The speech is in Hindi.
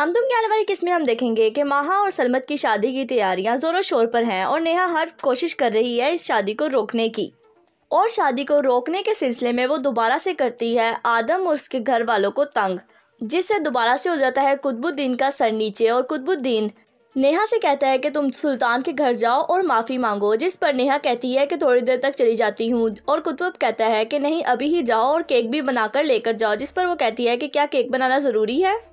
हम तुम के आने वाली में हम देखेंगे कि माहा और सलमत की शादी की तैयारियां जोरों शोर पर हैं और नेहा हर कोशिश कर रही है इस शादी को रोकने की और शादी को रोकने के सिलसिले में वो दोबारा से करती है आदम और उसके घर वालों को तंग जिससे दोबारा से हो जाता है कुतबुद्दीन का सर नीचे और कुतबुद्दीन नेहा से कहता है कि तुम सुल्तान के घर जाओ और माफ़ी मांगो जिस पर नेहा कहती है कि थोड़ी देर तक चली जाती हूँ और कुतुब कहता है कि नहीं अभी ही जाओ और केक भी बनाकर लेकर जाओ जिस पर वो कहती है कि क्या केक बनाना ज़रूरी है